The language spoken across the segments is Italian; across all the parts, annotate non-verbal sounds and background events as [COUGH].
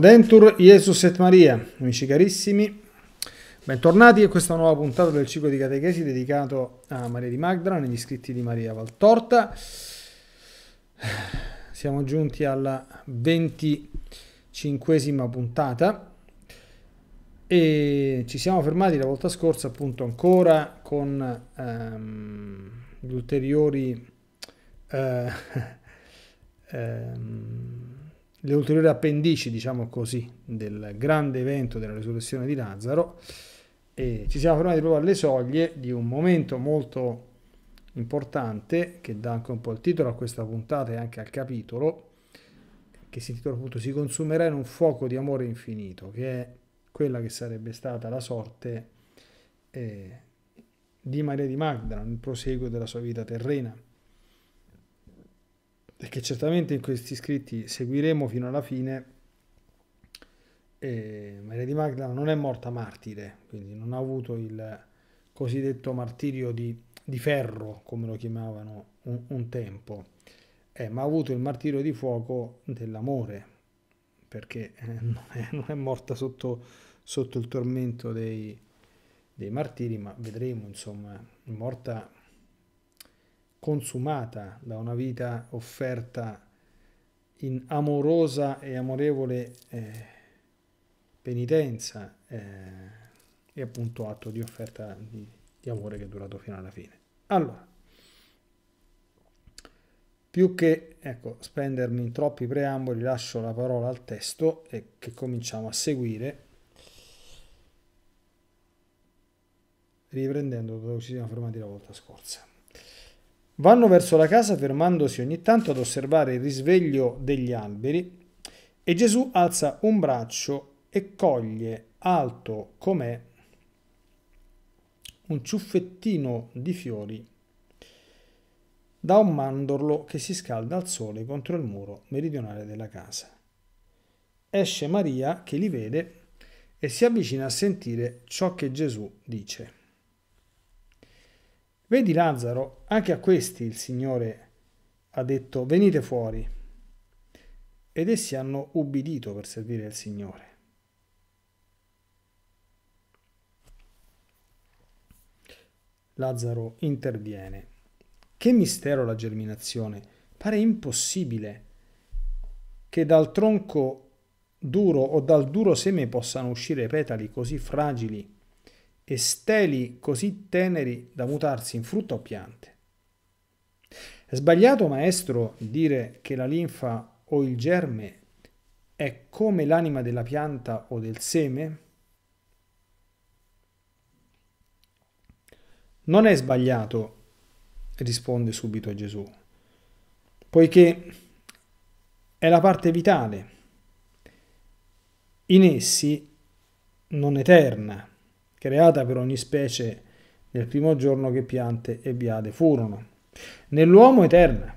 Laudentur Jesus et Maria, amici carissimi, bentornati a questa nuova puntata del ciclo di catechesi dedicato a Maria di Magdala negli scritti di Maria Valtorta. Siamo giunti alla venticinquesima puntata e ci siamo fermati la volta scorsa appunto ancora con ehm, gli ulteriori eh, [LAUGHS] ehm, le ulteriori appendici, diciamo così, del grande evento della risurrezione di Lazzaro. E ci siamo fermati proprio alle soglie di un momento molto importante che dà anche un po' il titolo a questa puntata e anche al capitolo che si intitola appunto Si consumerà in un fuoco di amore infinito, che è quella che sarebbe stata la sorte eh, di Maria di Magdala nel proseguo della sua vita terrena e che certamente in questi scritti seguiremo fino alla fine, eh, Maria di Magdala non è morta martire, quindi non ha avuto il cosiddetto martirio di, di ferro, come lo chiamavano un, un tempo, eh, ma ha avuto il martirio di fuoco dell'amore, perché eh, [LAUGHS] non, è, non, è, morta sotto, sotto il tormento dei, dei martiri, ma vedremo, insomma, è morta consumata da una vita offerta in amorosa e amorevole eh, penitenza eh, e appunto atto di offerta di, di amore che è durato fino alla fine. Allora, più che ecco, spendermi in troppi preamboli, lascio la parola al testo e che cominciamo a seguire, riprendendo dove ci siamo fermati la volta scorsa. Vanno verso la casa fermandosi ogni tanto ad osservare il risveglio degli alberi e Gesù alza un braccio e coglie alto com'è un ciuffettino di fiori da un mandorlo che si scalda al sole contro il muro meridionale della casa. Esce Maria che li vede e si avvicina a sentire ciò che Gesù dice. Vedi Lazzaro, anche a questi il Signore ha detto venite fuori. Ed essi hanno ubbidito per servire il Signore. Lazzaro interviene. Che mistero la germinazione? Pare impossibile che dal tronco duro o dal duro seme possano uscire petali così fragili e steli così teneri da mutarsi in frutta o piante. È sbagliato, maestro, dire che la linfa o il germe è come l'anima della pianta o del seme? Non è sbagliato, risponde subito Gesù, poiché è la parte vitale, in essi non eterna creata per ogni specie nel primo giorno che piante e biade furono. Nell'uomo eterna,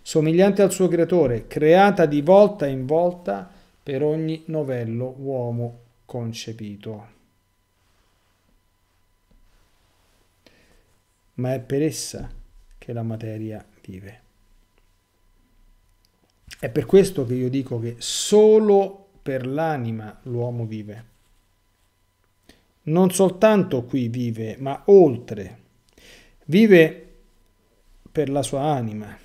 somigliante al suo creatore, creata di volta in volta per ogni novello uomo concepito. Ma è per essa che la materia vive. È per questo che io dico che solo per l'anima l'uomo vive non soltanto qui vive, ma oltre. Vive per la sua anima.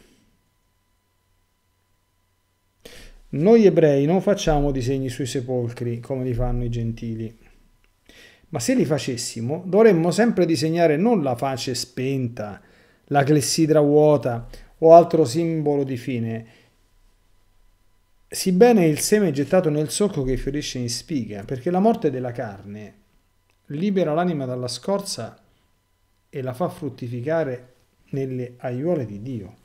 Noi ebrei non facciamo disegni sui sepolcri come li fanno i gentili. Ma se li facessimo, dovremmo sempre disegnare non la face spenta, la clessidra vuota o altro simbolo di fine, sì bene il seme gettato nel solco che fiorisce in spiga, perché la morte della carne libera l'anima dalla scorza e la fa fruttificare nelle aiuole di Dio.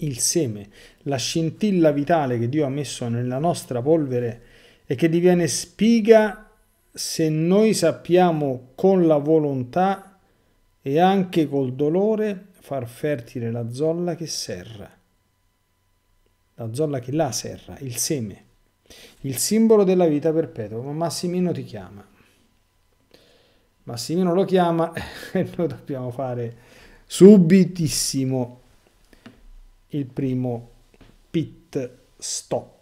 Il seme, la scintilla vitale che Dio ha messo nella nostra polvere e che diviene spiga se noi sappiamo con la volontà e anche col dolore far fertile la zolla che serra, la zolla che la serra, il seme. Il simbolo della vita perpetua. Ma Massimino ti chiama. Massimino lo chiama [LAUGHS] e noi dobbiamo fare subitissimo il primo pit stop.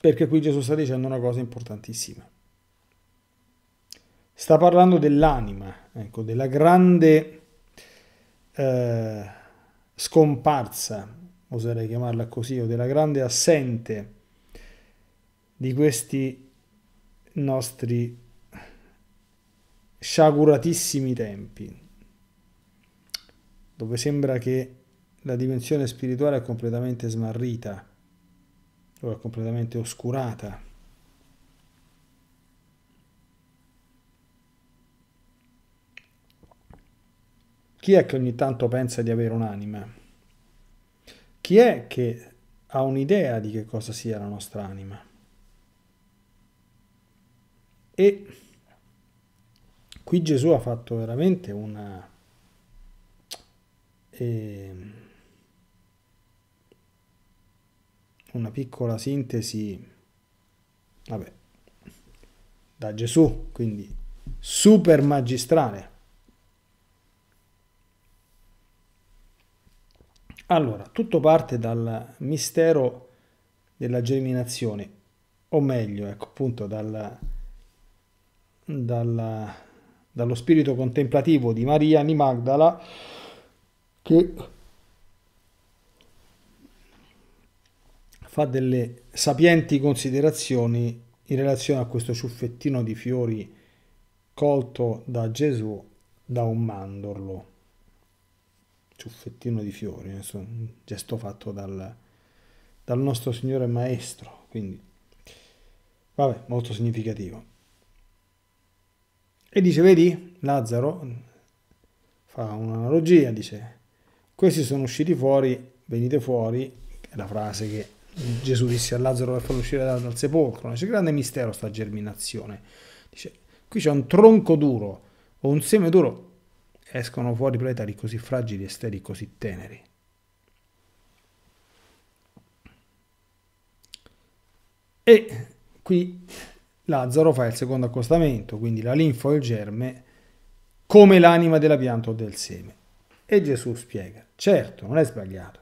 Perché qui Gesù sta dicendo una cosa importantissima. Sta parlando dell'anima, ecco, della grande eh, scomparsa oserei chiamarla così, o della grande assente di questi nostri sciaguratissimi tempi, dove sembra che la dimensione spirituale è completamente smarrita, o è completamente oscurata. Chi è che ogni tanto pensa di avere un'anima? Chi è che ha un'idea di che cosa sia la nostra anima? E qui Gesù ha fatto veramente una... Eh, una piccola sintesi, vabbè, da Gesù, quindi super magistrale. Allora, tutto parte dal mistero della germinazione, o meglio, ecco appunto dal, dal, dallo spirito contemplativo di Maria di Magdala che fa delle sapienti considerazioni in relazione a questo ciuffettino di fiori colto da Gesù da un mandorlo ciuffettino di fiori, un gesto fatto dal, dal nostro Signore Maestro, quindi vabbè, molto significativo. E dice, vedi, Lazzaro fa un'analogia, dice, questi sono usciti fuori, venite fuori, è la frase che Gesù disse a Lazzaro per farlo uscire dal, dal sepolcro, c'è grande mistero sta germinazione, dice, qui c'è un tronco duro o un seme duro escono fuori proletari così fragili e steli così teneri. E qui Lazzaro fa il secondo accostamento, quindi la linfa o il germe come l'anima della pianta o del seme. E Gesù spiega, certo, non è sbagliato,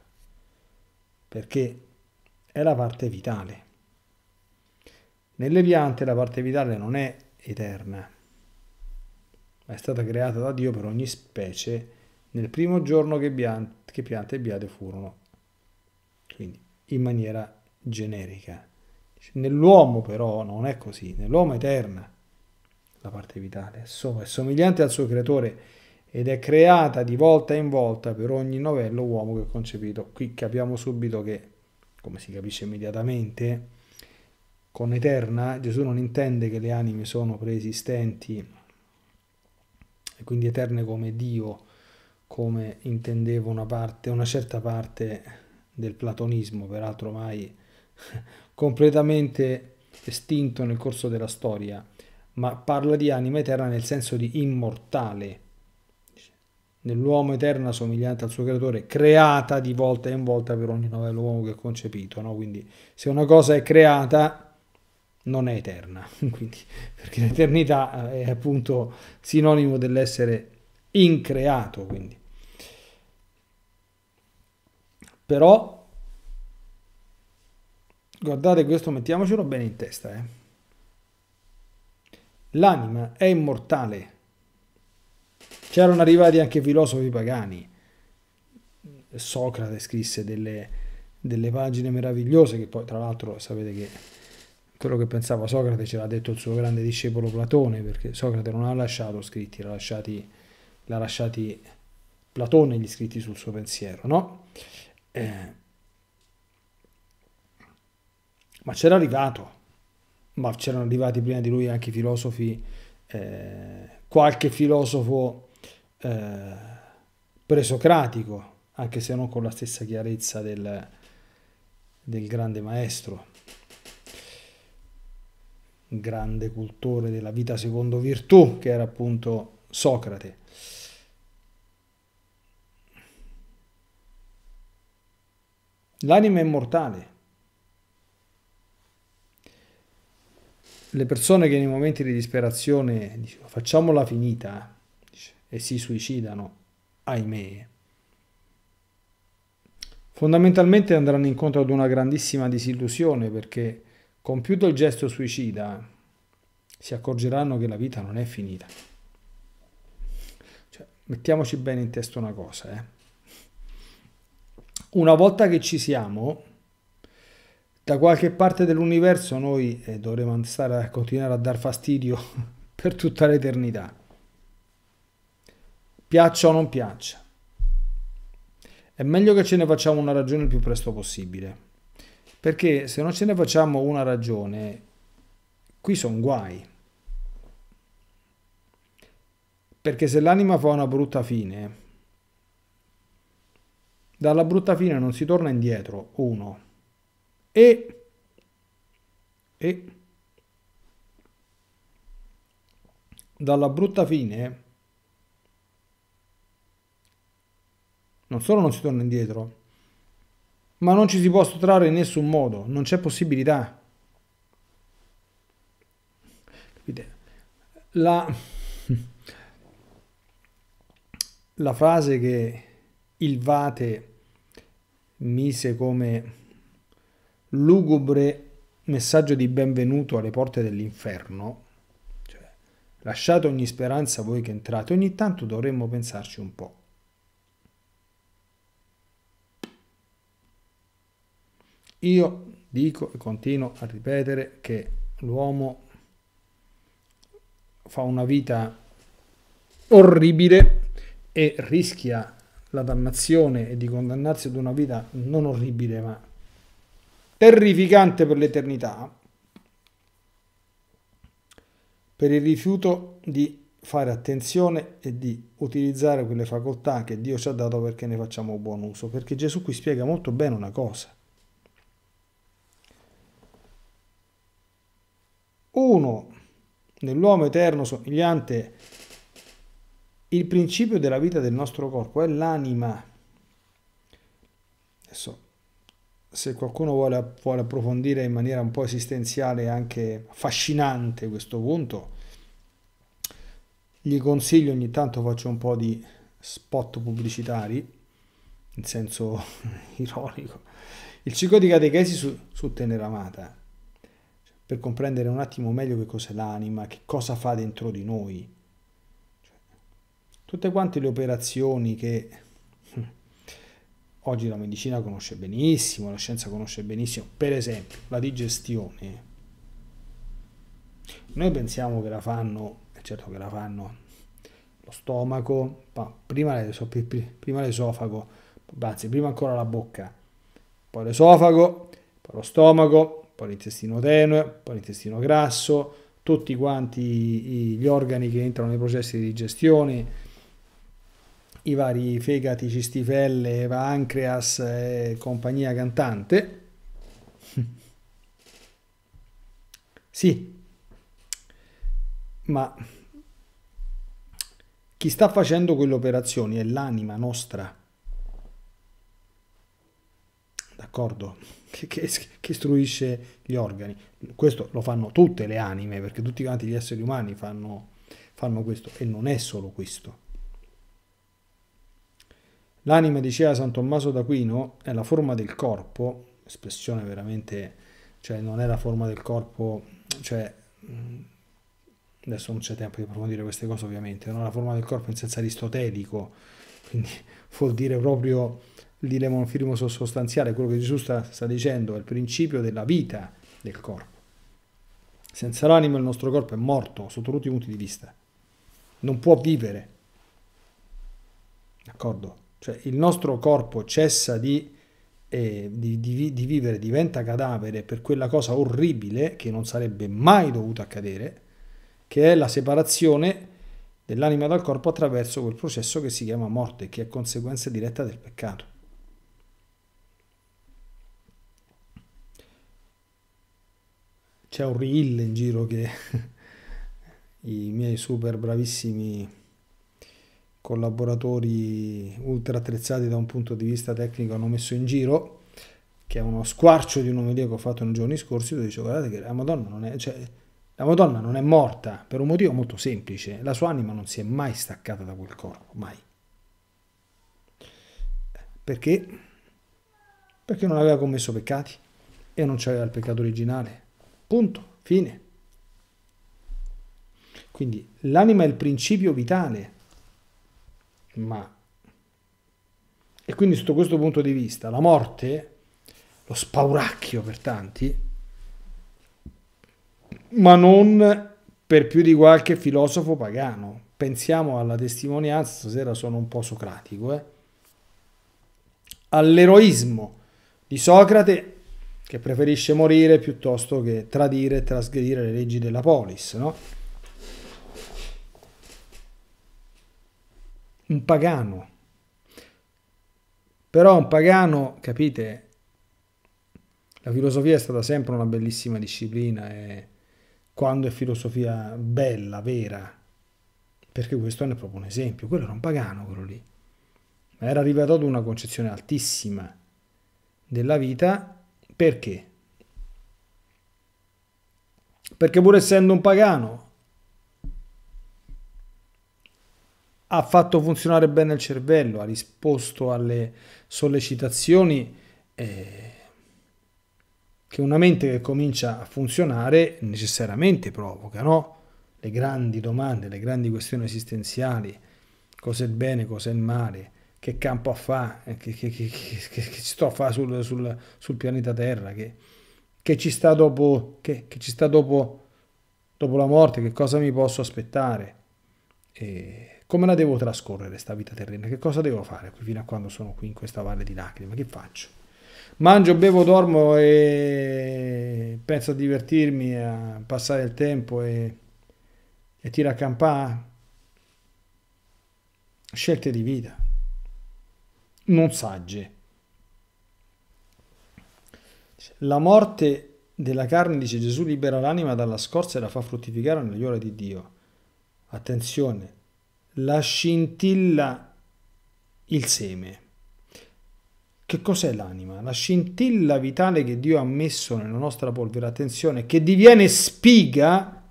perché è la parte vitale. Nelle piante la parte vitale non è eterna, ma è stata creata da Dio per ogni specie nel primo giorno che, che piante e biade furono. Quindi in maniera generica. Nell'uomo però non è così, nell'uomo eterna la parte vitale, è somigliante al suo creatore ed è creata di volta in volta per ogni novello uomo che è concepito. Qui capiamo subito che, come si capisce immediatamente, con eterna Gesù non intende che le anime sono preesistenti e quindi eterne come Dio, come intendeva una, parte, una certa parte del platonismo, peraltro mai [LAUGHS] completamente estinto nel corso della storia, ma parla di anima eterna nel senso di immortale, nell'uomo eterna somigliante al suo creatore, creata di volta in volta per ogni nuovo uomo che è concepito. No? Quindi se una cosa è creata, non è eterna, [LAUGHS] quindi, perché l'eternità eh, è appunto sinonimo dell'essere increato, quindi. Però, guardate questo, mettiamocelo bene in testa, eh. L'anima è immortale. C'erano arrivati anche filosofi pagani. Socrate scrisse delle, delle pagine meravigliose che poi, tra l'altro, sapete che quello che pensava Socrate ce l'ha detto il suo grande discepolo Platone, perché Socrate non ha lasciato scritti, l'ha lasciati, l'ha lasciati Platone gli scritti sul suo pensiero, no? Eh, ma c'era arrivato, ma c'erano arrivati prima di lui anche i filosofi, eh, qualche filosofo eh, presocratico, anche se non con la stessa chiarezza del, del grande maestro grande cultore della vita secondo virtù, che era appunto Socrate. L'anima è mortale. Le persone che nei momenti di disperazione dicono facciamola finita e si suicidano, ahimè, fondamentalmente andranno incontro ad una grandissima disillusione perché Compiuto il gesto suicida, si accorgeranno che la vita non è finita. Cioè, mettiamoci bene in testa una cosa. Eh. Una volta che ci siamo, da qualche parte dell'universo noi eh, dovremo stare a continuare a dar fastidio [LAUGHS] per tutta l'eternità. Piaccia o non piaccia. È meglio che ce ne facciamo una ragione il più presto possibile. Perché se non ce ne facciamo una ragione, qui sono guai. Perché se l'anima fa una brutta fine, dalla brutta fine non si torna indietro, uno. E, e dalla brutta fine non solo non si torna indietro, ma non ci si può sottrarre in nessun modo, non c'è possibilità. Capite? La, [LAUGHS] la frase che il Vate mise come lugubre messaggio di benvenuto alle porte dell'inferno, cioè, lasciate ogni speranza voi che entrate, ogni tanto dovremmo pensarci un po'. Io dico e continuo a ripetere che l'uomo fa una vita orribile e rischia la dannazione e di condannarsi ad una vita non orribile ma terrificante per l'eternità per il rifiuto di fare attenzione e di utilizzare quelle facoltà che Dio ci ha dato perché ne facciamo buon uso perché Gesù qui spiega molto bene una cosa uno nell'uomo eterno somigliante il principio della vita del nostro corpo è l'anima. Adesso, se qualcuno vuole, vuole, approfondire in maniera un po' esistenziale e anche affascinante questo punto, gli consiglio ogni tanto faccio un po' di spot pubblicitari, in senso [LAUGHS] ironico, il ciclo di catechesi su, su Teneramata per comprendere un attimo meglio che cos'è l'anima, che cosa fa dentro di noi. Cioè, tutte quante le operazioni che [LAUGHS] oggi la medicina conosce benissimo, la scienza conosce benissimo, per esempio la digestione. Noi pensiamo che la fanno, eh, certo che la fanno, lo stomaco, prima, l'esofago, anzi prima ancora la bocca, poi l'esofago, poi lo stomaco, poi l'intestino tenue, poi l'intestino grasso, tutti quanti gli organi che entrano nei processi di digestione, i vari fegati, cistifelle, pancreas e compagnia cantante. [LAUGHS] sì, ma chi sta facendo quelle operazioni è l'anima nostra d'accordo, [LAUGHS] che, che, che, istruisce gli organi. Questo lo fanno tutte le anime, perché tutti quanti gli esseri umani fanno, fanno questo, e non è solo questo. L'anima, diceva San Tommaso d'Aquino, è la forma del corpo, espressione veramente, cioè non è la forma del corpo, cioè adesso non c'è tempo di approfondire queste cose ovviamente, non è la forma del corpo in senso aristotelico, quindi [LAUGHS] vuol dire proprio il dilemma firmo sostanziale, quello che Gesù sta, sta dicendo, è il principio della vita del corpo. Senza l'anima il nostro corpo è morto sotto tutti i punti di vista. Non può vivere. D'accordo? Cioè il nostro corpo cessa di, eh, di, di, di vivere, diventa cadavere per quella cosa orribile che non sarebbe mai dovuta accadere, che è la separazione dell'anima dal corpo attraverso quel processo che si chiama morte, che è conseguenza diretta del peccato. c'è un reel in giro che [LAUGHS] i miei super bravissimi collaboratori ultra attrezzati da un punto di vista tecnico hanno messo in giro che è uno squarcio di un'omelia che ho fatto nei giorni scorsi dove dicevo guardate che la Madonna non è cioè, la Madonna non è morta per un motivo molto semplice la sua anima non si è mai staccata da quel corpo mai perché perché non aveva commesso peccati e non c'era il peccato originale Punto, fine. Quindi l'anima è il principio vitale, ma... E quindi sotto questo punto di vista la morte, lo spauracchio per tanti, ma non per più di qualche filosofo pagano. Pensiamo alla testimonianza, stasera sono un po' socratico, eh? all'eroismo di Socrate che preferisce morire piuttosto che tradire e trasgredire le leggi della polis, no? Un pagano. Però un pagano, capite, la filosofia è stata sempre una bellissima disciplina e quando è filosofia bella, vera, perché questo è proprio un esempio, quello era un pagano, quello lì. Era arrivato ad una concezione altissima della vita perché? Perché pur essendo un pagano ha fatto funzionare bene il cervello, ha risposto alle sollecitazioni eh, che una mente che comincia a funzionare necessariamente provoca, no? Le grandi domande, le grandi questioni esistenziali, cos'è il bene, cos'è il male, che campo a fare, eh, che, che, che, che, sto a fare sul, sul, sul pianeta Terra, che, che ci sta dopo, che, che ci sta dopo, dopo la morte, che cosa mi posso aspettare, e come la devo trascorrere questa vita terrena, che cosa devo fare fino a quando sono qui in questa valle di lacrime, che faccio? Mangio, bevo, dormo e penso a divertirmi, a passare il tempo e, e tira a campà. Scelte di vita non sagge. La morte della carne, dice Gesù, libera l'anima dalla scorza e la fa fruttificare nelle ore di Dio. Attenzione, la scintilla, il seme. Che cos'è l'anima? La scintilla vitale che Dio ha messo nella nostra polvere, attenzione, che diviene spiga,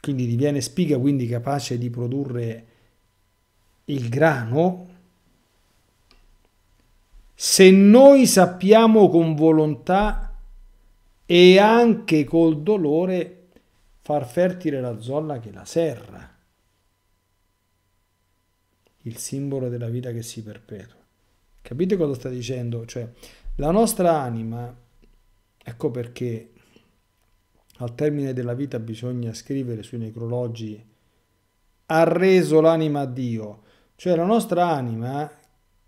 quindi diviene spiga, quindi capace di produrre il grano, se noi sappiamo con volontà e anche col dolore far fertile la zolla che la serra, il simbolo della vita che si perpetua. Capite cosa sta dicendo? Cioè, la nostra anima, ecco perché al termine della vita bisogna scrivere sui necrologi, ha reso l'anima a Dio cioè la nostra anima,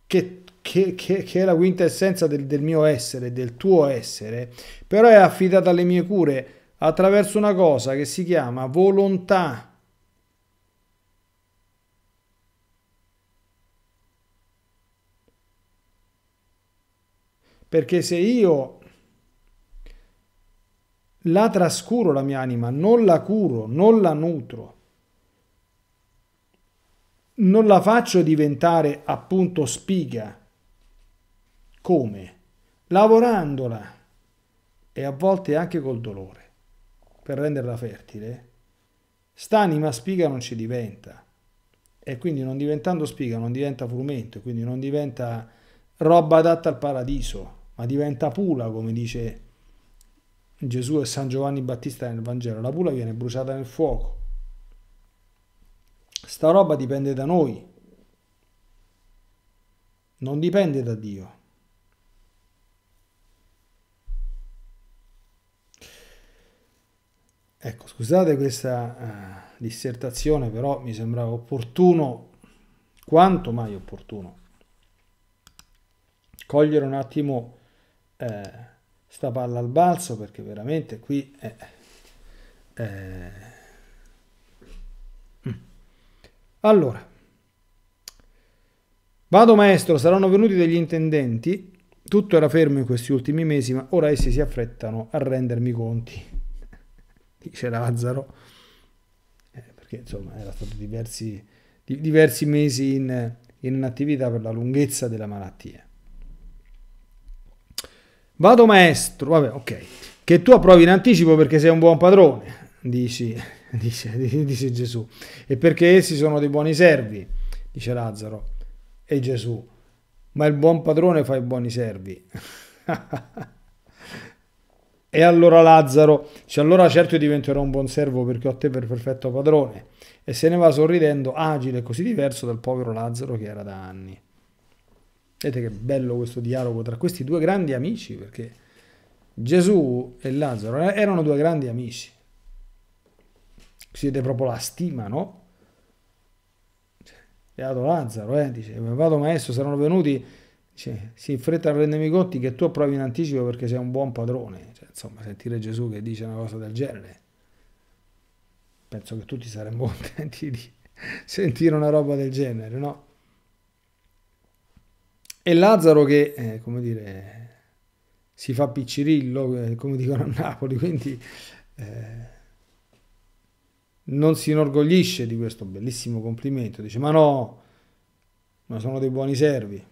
che, che, che, che è la quintessenza del, del mio essere, del tuo essere, però è affidata alle mie cure attraverso una cosa che si chiama volontà. Perché se io la trascuro la mia anima, non la curo, non la nutro, non la faccio diventare appunto spiga. Come? Lavorandola e a volte anche col dolore per renderla fertile. St'anima spiga non ci diventa e quindi non diventando spiga non diventa frumento, quindi non diventa roba adatta al paradiso, ma diventa pula come dice Gesù e San Giovanni Battista nel Vangelo. La pula viene bruciata nel fuoco sta roba dipende da noi, non dipende da Dio. Ecco, scusate questa uh, dissertazione, però mi sembrava opportuno, quanto mai opportuno, cogliere un attimo eh, sta palla al balzo, perché veramente qui è... Eh, eh allora, vado maestro, saranno venuti degli intendenti. Tutto era fermo in questi ultimi mesi, ma ora essi si affrettano a rendermi conti, [LAUGHS] dice Lazzaro, eh, perché insomma era stato diversi, di, diversi mesi in, in inattività per la lunghezza della malattia. Vado maestro, vabbè, ok, che tu approvi in anticipo perché sei un buon padrone, dici [LAUGHS] dice, dice Gesù, e perché essi sono dei buoni servi, dice Lazzaro, e Gesù, ma il buon padrone fa i buoni servi. [LAUGHS] e allora Lazzaro, cioè allora certo diventerò un buon servo perché ho te per perfetto padrone, e se ne va sorridendo, agile, così diverso dal povero Lazzaro che era da anni. Vedete che bello questo dialogo tra questi due grandi amici, perché Gesù e Lazzaro eh, erano due grandi amici siete proprio la stima, no? è cioè, Beato Lazzaro, eh, dice, vado maestro, saranno venuti, dice, si infretta a rendermi conti che tu approvi in anticipo perché sei un buon padrone. Cioè, insomma, sentire Gesù che dice una cosa del genere, penso che tutti saremmo [LAUGHS] contenti di sentire una roba del genere, no? E Lazzaro che, eh, come dire, si fa piccirillo, eh, come dicono a Napoli, quindi... Eh, non si inorgoglisce di questo bellissimo complimento, dice ma no, ma sono dei buoni servi.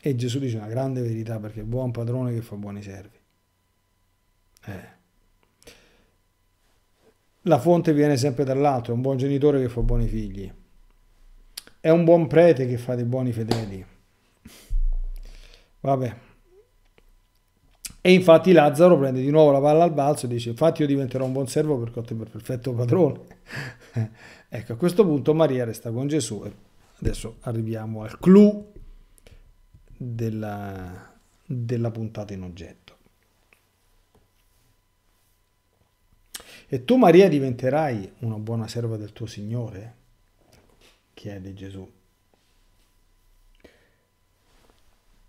E Gesù dice una grande verità perché è il buon padrone che fa buoni servi. Eh. La fonte viene sempre dall'alto, è un buon genitore che fa buoni figli, è un buon prete che fa dei buoni fedeli. Vabbè. E infatti Lazzaro prende di nuovo la palla al balzo e dice infatti io diventerò un buon servo perché ho te per perfetto padrone. [LAUGHS] ecco, a questo punto Maria resta con Gesù e adesso arriviamo al clou della, della puntata in oggetto. E tu Maria diventerai una buona serva del tuo Signore? chiede Gesù.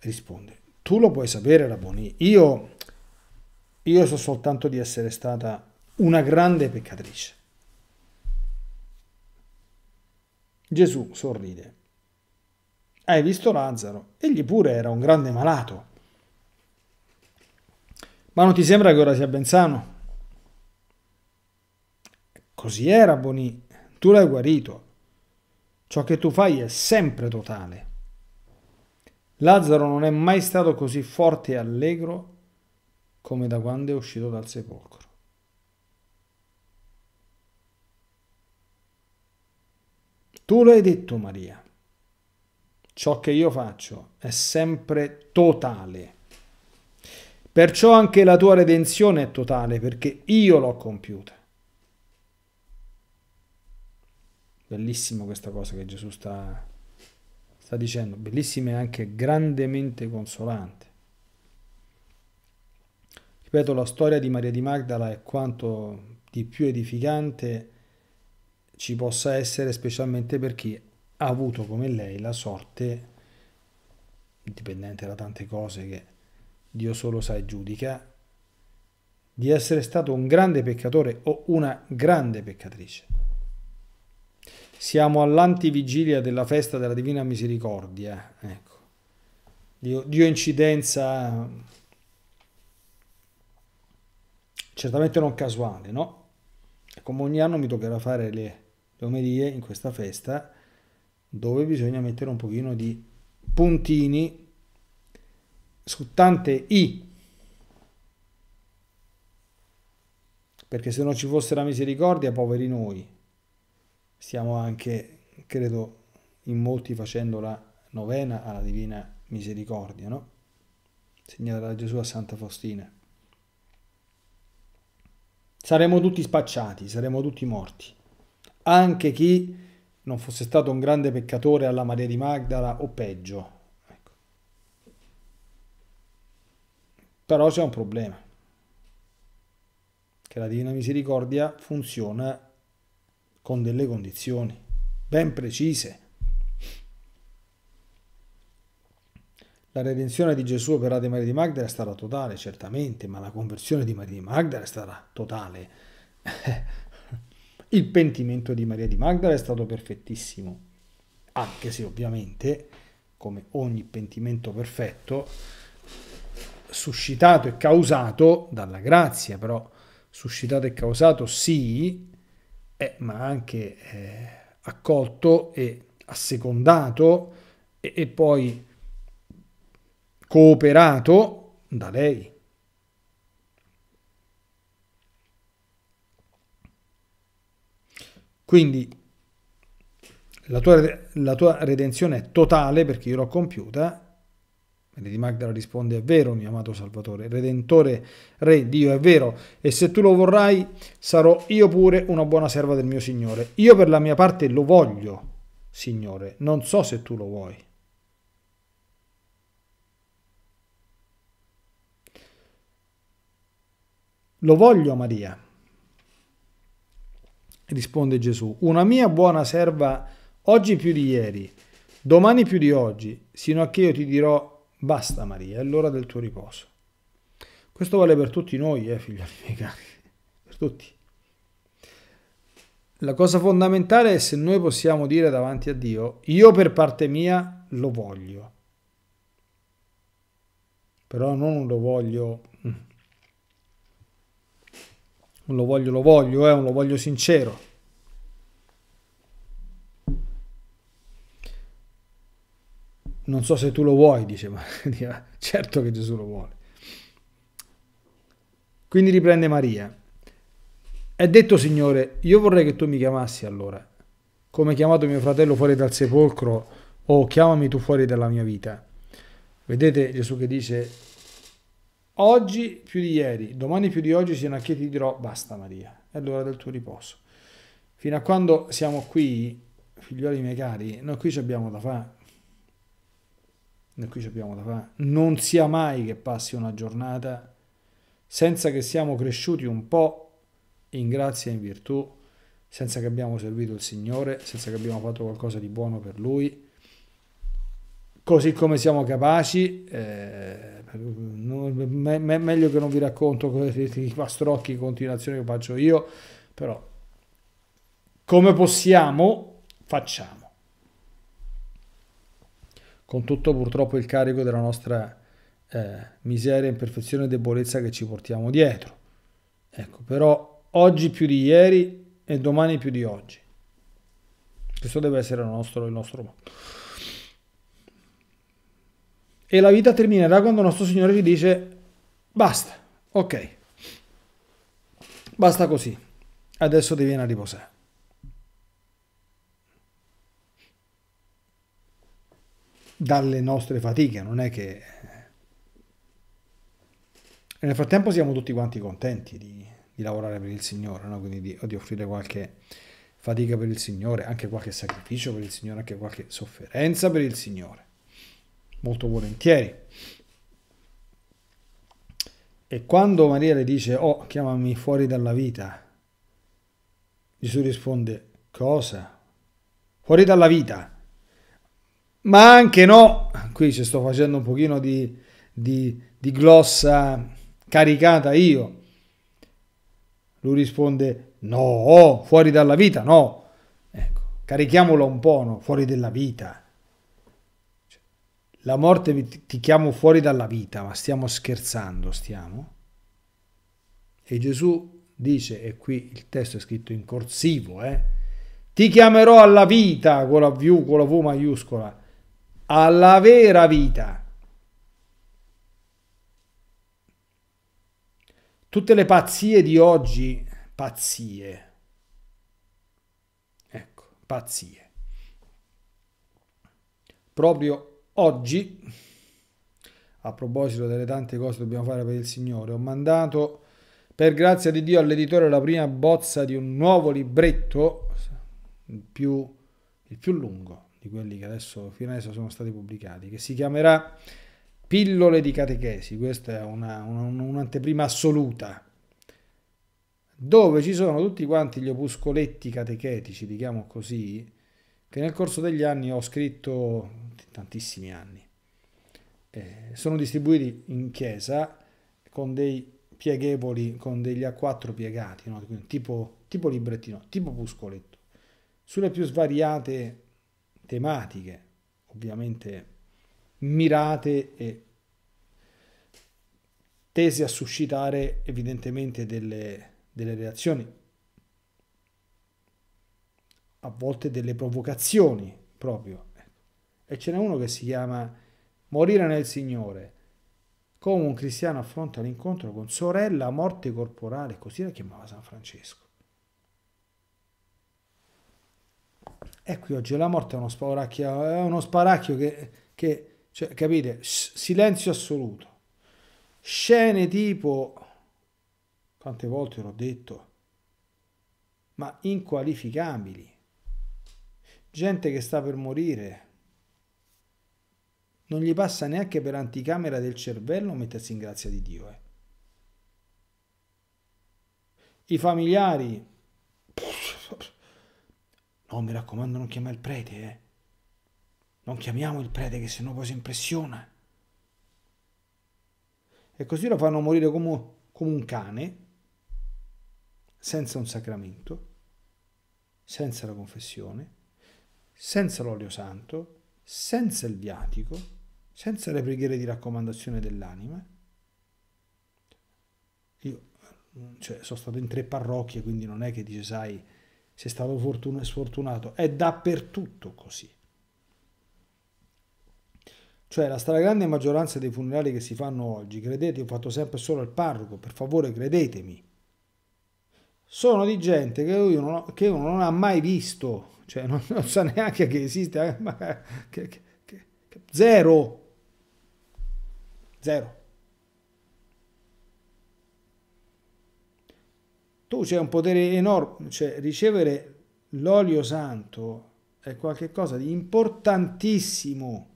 Risponde, tu lo puoi sapere, Raboni. Io, io so soltanto di essere stata una grande peccatrice. Gesù sorride. Hai visto Lazzaro? Egli pure era un grande malato. Ma non ti sembra che ora sia ben sano? Così era, Boni. Tu l'hai guarito. Ciò che tu fai è sempre totale. Lazzaro non è mai stato così forte e allegro come da quando è uscito dal sepolcro. Tu lo hai detto, Maria. Ciò che io faccio è sempre totale. Perciò anche la tua redenzione è totale, perché io l'ho compiuta. Bellissima questa cosa che Gesù sta sta dicendo, bellissima e anche grandemente consolante. Ripeto, la storia di Maria di Magdala è quanto di più edificante ci possa essere, specialmente per chi ha avuto come lei la sorte, indipendente da tante cose che Dio solo sa e giudica, di essere stato un grande peccatore o una grande peccatrice. Siamo all'antivigilia della festa della Divina Misericordia. Ecco. Dio, Dio incidenza certamente non casuale, no? Come ogni anno mi toccherà fare le, le omelie in questa festa dove bisogna mettere un pochino di puntini su tante i perché se non ci fosse la misericordia poveri noi Stiamo anche, credo, in molti facendo la novena alla Divina Misericordia, no? Segnata da Gesù a Santa Faustina. Saremo tutti spacciati, saremo tutti morti. Anche chi non fosse stato un grande peccatore alla Maria di Magdala o peggio. Ecco. Però c'è un problema, che la Divina Misericordia funziona con delle condizioni ben precise. La redenzione di Gesù operata di Maria di Magdala è stata totale, certamente, ma la conversione di Maria di Magdala è stata totale. [LAUGHS] Il pentimento di Maria di Magdala è stato perfettissimo, anche se ovviamente, come ogni pentimento perfetto, suscitato e causato dalla grazia, però suscitato e causato sì eh, ma anche eh, accolto e assecondato e, e poi cooperato da lei. Quindi la tua, la tua redenzione è totale perché io l'ho compiuta di Magdala risponde, è vero, mio amato Salvatore, Redentore, Re, Dio, è vero, e se tu lo vorrai, sarò io pure una buona serva del mio Signore. Io per la mia parte lo voglio, Signore, non so se tu lo vuoi. Lo voglio, Maria. Risponde Gesù, una mia buona serva oggi più di ieri, domani più di oggi, sino a che io ti dirò Basta Maria, è l'ora del tuo riposo. Questo vale per tutti noi, eh, figlioli miei cari, per tutti. La cosa fondamentale è se noi possiamo dire davanti a Dio, io per parte mia lo voglio, però non lo voglio, non mm. lo voglio, lo voglio, eh, un lo voglio sincero. non so se tu lo vuoi, diceva, [LAUGHS] certo che Gesù lo vuole. Quindi riprende Maria. È detto, Signore, io vorrei che tu mi chiamassi allora, come hai chiamato mio fratello fuori dal sepolcro, o chiamami tu fuori dalla mia vita. Vedete Gesù che dice, oggi più di ieri, domani più di oggi, sino a che ti dirò, basta Maria, è l'ora del tuo riposo. Fino a quando siamo qui, figlioli miei cari, noi qui ci abbiamo da fare noi qui abbiamo da fare, non sia mai che passi una giornata senza che siamo cresciuti un po' in grazia e in virtù, senza che abbiamo servito il Signore, senza che abbiamo fatto qualcosa di buono per Lui, così come siamo capaci, eh, non, me, me, meglio che non vi racconto i pastrocchi in continuazione che faccio io, però come possiamo facciamo con tutto purtroppo il carico della nostra eh, miseria, imperfezione e debolezza che ci portiamo dietro. Ecco, però oggi più di ieri e domani più di oggi. Questo deve essere il nostro, il nostro motto. E la vita terminerà quando il nostro Signore ci dice basta, ok, basta così, adesso devi andare a riposare. dalle nostre fatiche, non è che... E eh, nel frattempo siamo tutti quanti contenti di, di lavorare per il Signore, no? quindi di, di, offrire qualche fatica per il Signore, anche qualche sacrificio per il Signore, anche qualche sofferenza per il Signore, molto volentieri. E quando Maria le dice, oh, chiamami fuori dalla vita, Gesù risponde, cosa? Fuori dalla vita ma anche no, qui ci sto facendo un pochino di, di, di glossa caricata io. Lui risponde no, fuori dalla vita, no. Ecco, carichiamola un po', no? fuori dalla vita. Cioè, la morte ti chiamo fuori dalla vita, ma stiamo scherzando, stiamo. E Gesù dice, e qui il testo è scritto in corsivo, eh, ti chiamerò alla vita con la V, con la V maiuscola, alla vera vita. Tutte le pazzie di oggi, pazzie. Ecco, pazzie. Proprio oggi, a proposito delle tante cose che dobbiamo fare per il Signore, ho mandato per grazia di Dio all'editore la prima bozza di un nuovo libretto, più, il più lungo quelli che adesso, fino adesso sono stati pubblicati, che si chiamerà Pillole di Catechesi, questa è un'anteprima assoluta, dove ci sono tutti quanti gli opuscoletti catechetici, diciamo così, che nel corso degli anni ho scritto, tantissimi anni, eh, sono distribuiti in chiesa con dei pieghevoli, con degli A4 piegati, no? tipo, tipo librettino, tipo opuscoletto, sulle più svariate tematiche ovviamente mirate e tese a suscitare evidentemente delle, delle reazioni, a volte delle provocazioni proprio. E ce n'è uno che si chiama Morire nel Signore, come un cristiano affronta l'incontro con sorella, morte corporale, così la chiamava San Francesco. E qui oggi la morte è uno spauracchio, è uno sparacchio che, che cioè, capite, silenzio assoluto. Scene tipo, quante volte l'ho detto, ma inqualificabili. Gente che sta per morire. Non gli passa neanche per anticamera del cervello mettersi in grazia di Dio. Eh. I familiari No, mi raccomando, non chiama il prete, eh. Non chiamiamo il prete che sennò poi si impressiona. E così lo fanno morire come, come un cane, senza un sacramento, senza la confessione, senza l'olio santo, senza il viatico, senza le preghiere di raccomandazione dell'anima. Io cioè, sono stato in tre parrocchie, quindi non è che dice, sai, sei stato fortunato e sfortunato, è dappertutto così. Cioè la stragrande maggioranza dei funerali che si fanno oggi, credete, ho fatto sempre solo il parroco, per favore credetemi, sono di gente che uno, non, che uno non ha mai visto, cioè non, non sa neanche che esiste, eh, che, che, zero, zero. tu c'è un potere enorme, cioè ricevere l'olio santo è qualcosa di importantissimo,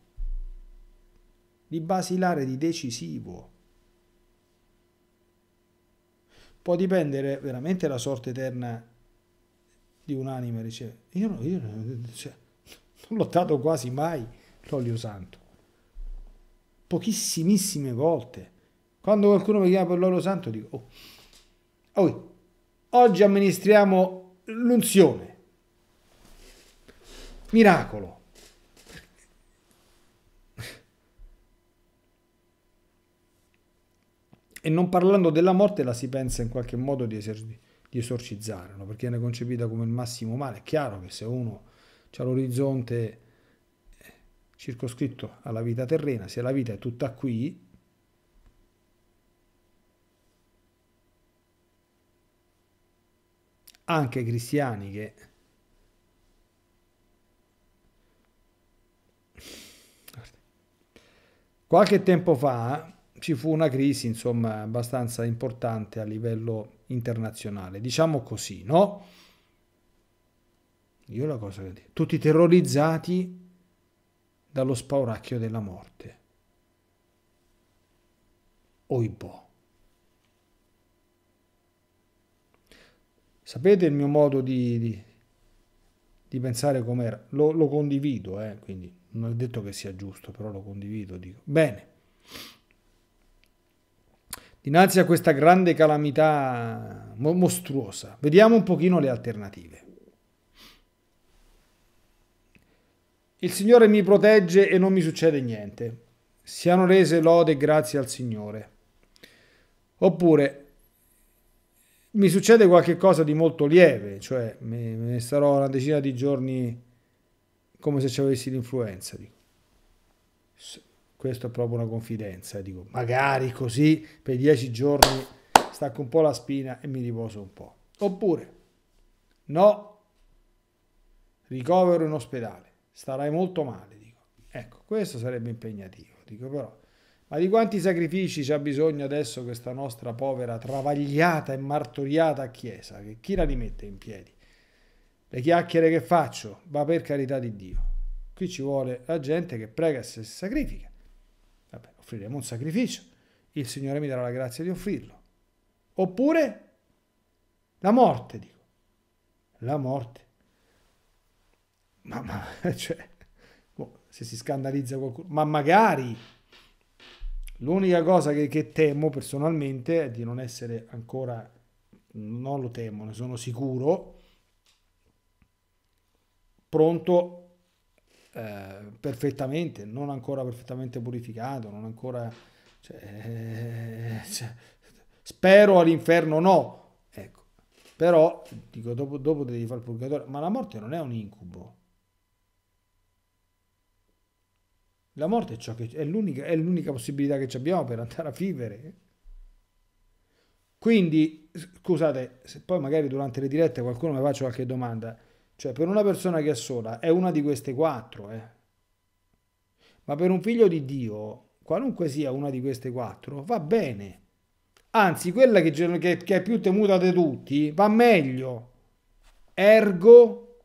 di basilare, di decisivo. Può dipendere veramente la sorte eterna di un'anima riceve. Io, no, io cioè, non l'ho dato quasi mai l'olio santo. Pochissimissime volte. Quando qualcuno mi chiama per l'olio santo dico, oh, oh Oggi amministriamo l'unzione. Miracolo. E non parlando della morte la si pensa in qualche modo di, eser- di esorcizzare, no? perché viene concepita come il massimo male. È chiaro che se uno ha l'orizzonte eh, circoscritto alla vita terrena, se la vita è tutta qui, anche cristiani che Qualche tempo fa ci fu una crisi, insomma, abbastanza importante a livello internazionale, diciamo così, no? Io la cosa che dico, tutti terrorizzati dallo spauracchio della morte. Oibò. Sapete il mio modo di, di, di pensare com'era? Lo, lo condivido, eh, quindi non è detto che sia giusto, però lo condivido. Dico. Bene. Dinanzi a questa grande calamità mostruosa, vediamo un pochino le alternative. Il Signore mi protegge e non mi succede niente. Siano rese lode e grazie al Signore. Oppure mi succede qualcosa di molto lieve, cioè me ne starò una decina di giorni come se ci avessi l'influenza. Dico. Questo è proprio una confidenza, dico, magari così per dieci giorni stacco un po' la spina e mi riposo un po'. Oppure, no, ricovero in ospedale, starai molto male, dico. Ecco, questo sarebbe impegnativo, dico però ma di quanti sacrifici c'ha bisogno adesso questa nostra povera, travagliata e martoriata Chiesa, che chi la rimette in piedi? Le chiacchiere che faccio, va per carità di Dio. Qui ci vuole la gente che prega e si sacrifica. Vabbè, offriremo un sacrificio, il Signore mi darà la grazia di offrirlo. Oppure la morte, dico. La morte. Ma, [LAUGHS] cioè, boh, se si scandalizza qualcuno, ma magari L'unica cosa che, che, temo personalmente è di non essere ancora, non lo temo, ne sono sicuro, pronto eh, perfettamente, non ancora perfettamente purificato, non ancora... Cioè, eh, cioè, spero all'inferno no, ecco. Però, dico, dopo, dopo devi fare il purgatorio, ma la morte non è un incubo La morte è, ciò che, è, l'unica, è l'unica possibilità che abbiamo per andare a vivere. Quindi, scusate, se poi magari durante le dirette qualcuno mi faccia qualche domanda, cioè per una persona che è sola è una di queste quattro, eh. ma per un figlio di Dio, qualunque sia una di queste quattro, va bene. Anzi, quella che, che, che è più temuta di tutti va meglio. Ergo,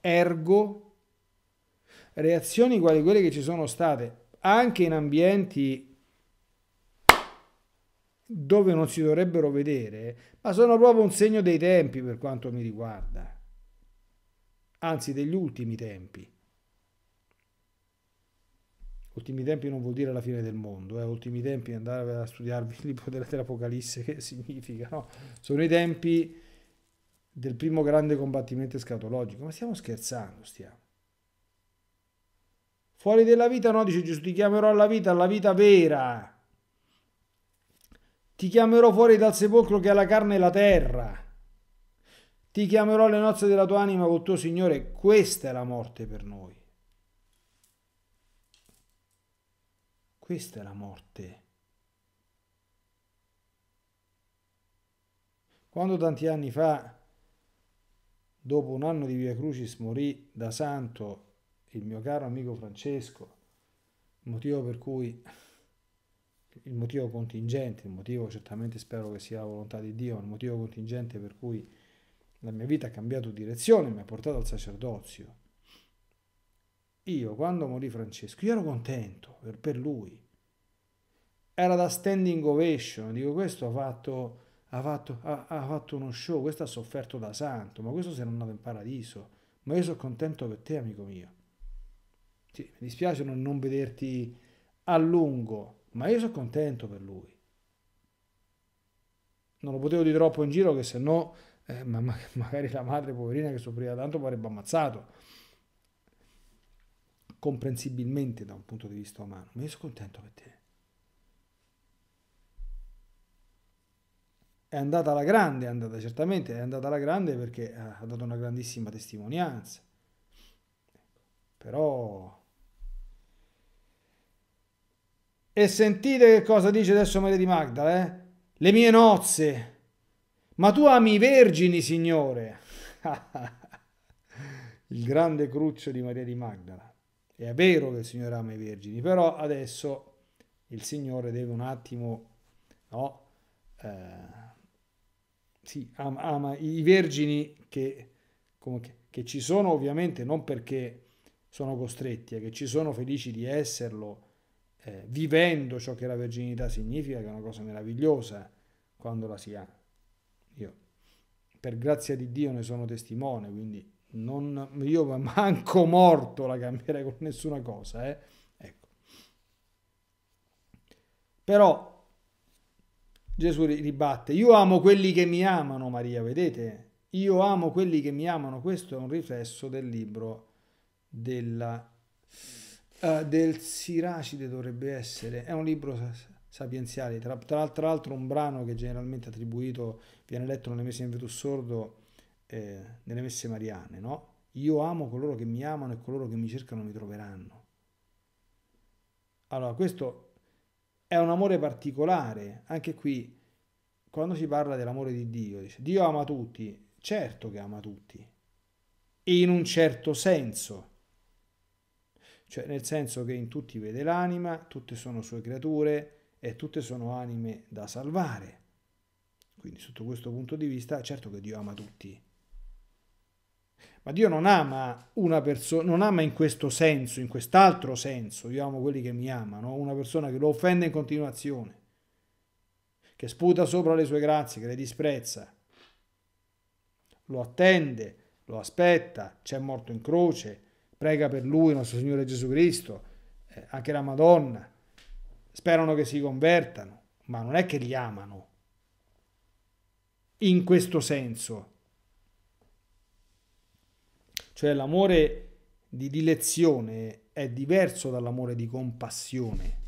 ergo, reazioni quali quelle che ci sono state anche in ambienti dove non si dovrebbero vedere, ma sono proprio un segno dei tempi per quanto mi riguarda, anzi degli ultimi tempi. Ultimi tempi non vuol dire la fine del mondo, eh. ultimi tempi andare a studiarvi il libro dell'Apocalisse che significa, no? Sono i tempi del primo grande combattimento escatologico, ma stiamo scherzando, stiamo. Fuori della vita no, dice Gesù, ti chiamerò alla vita, alla vita vera. Ti chiamerò fuori dal sepolcro che ha la carne e la terra. Ti chiamerò alle nozze della tua anima col tuo Signore. Questa è la morte per noi. Questa è la morte. Quando tanti anni fa, dopo un anno di Via Crucis, morì da santo il mio caro amico Francesco, il motivo per cui il motivo contingente, il motivo certamente spero che sia la volontà di Dio, il motivo contingente per cui la mia vita ha cambiato direzione, mi ha portato al sacerdozio. Io, quando morì Francesco, io ero contento per, per lui. Era da standing ovation, dico questo ha fatto, ha, fatto, ha, ha fatto uno show, questo ha sofferto da santo, ma questo si è andato in paradiso. Ma io sono contento per te, amico mio. Sì, mi dispiace non vederti a lungo, ma io sono contento per lui. Non lo potevo di troppo in giro che se no, eh, ma, ma, [LAUGHS] magari la madre poverina che soffriva tanto avrebbe ammazzato. Comprensibilmente da un punto di vista umano, ma io sono contento per te. È andata alla grande, è andata certamente, è andata alla grande perché ha dato una grandissima testimonianza. Però E sentite che cosa dice adesso Maria di Magdala, eh? Le mie nozze. Ma tu ami i vergini, Signore. [LAUGHS] il grande cruccio di Maria di Magdala. È vero che il Signore ama i vergini, però adesso il Signore deve un attimo, no? Eh, sì, ama, ama, i vergini che, che, che, ci sono ovviamente non perché sono costretti, è che ci sono felici di esserlo, eh, vivendo ciò che la verginità significa, che è una cosa meravigliosa quando la si ha. Io, per grazia di Dio, ne sono testimone, quindi non, io [LAUGHS] manco morto la cambierei con nessuna cosa. Eh? Ecco. Però Gesù ribatte, io amo quelli che mi amano, Maria, vedete? Io amo quelli che mi amano, questo è un riflesso del libro della uh, del Siracide dovrebbe essere, è un libro sapienziale, tra, tra, tra l'altro un brano che generalmente attribuito, viene letto nelle messe in Vetus Sordo, eh, nelle messe mariane, no? Io amo coloro che mi amano e coloro che mi cercano mi troveranno. Allora, questo è un amore particolare, anche qui quando si parla dell'amore di Dio, dice Dio ama tutti, certo che ama tutti, in un certo senso. Cioè, nel senso che in tutti vede l'anima, tutte sono sue creature e tutte sono anime da salvare. Quindi sotto questo punto di vista, certo che Dio ama tutti. Ma Dio non ama una persona, non ama in questo senso, in quest'altro senso, io amo quelli che mi amano, una persona che lo offende in continuazione, che sputa sopra le sue grazie, che le disprezza, lo attende, lo aspetta, c'è morto in croce, prega per lui, nostro Signore Gesù Cristo, eh, anche la Madonna, sperano che si convertano, ma non è che li amano in questo senso. Cioè l'amore di dilezione è diverso dall'amore di compassione.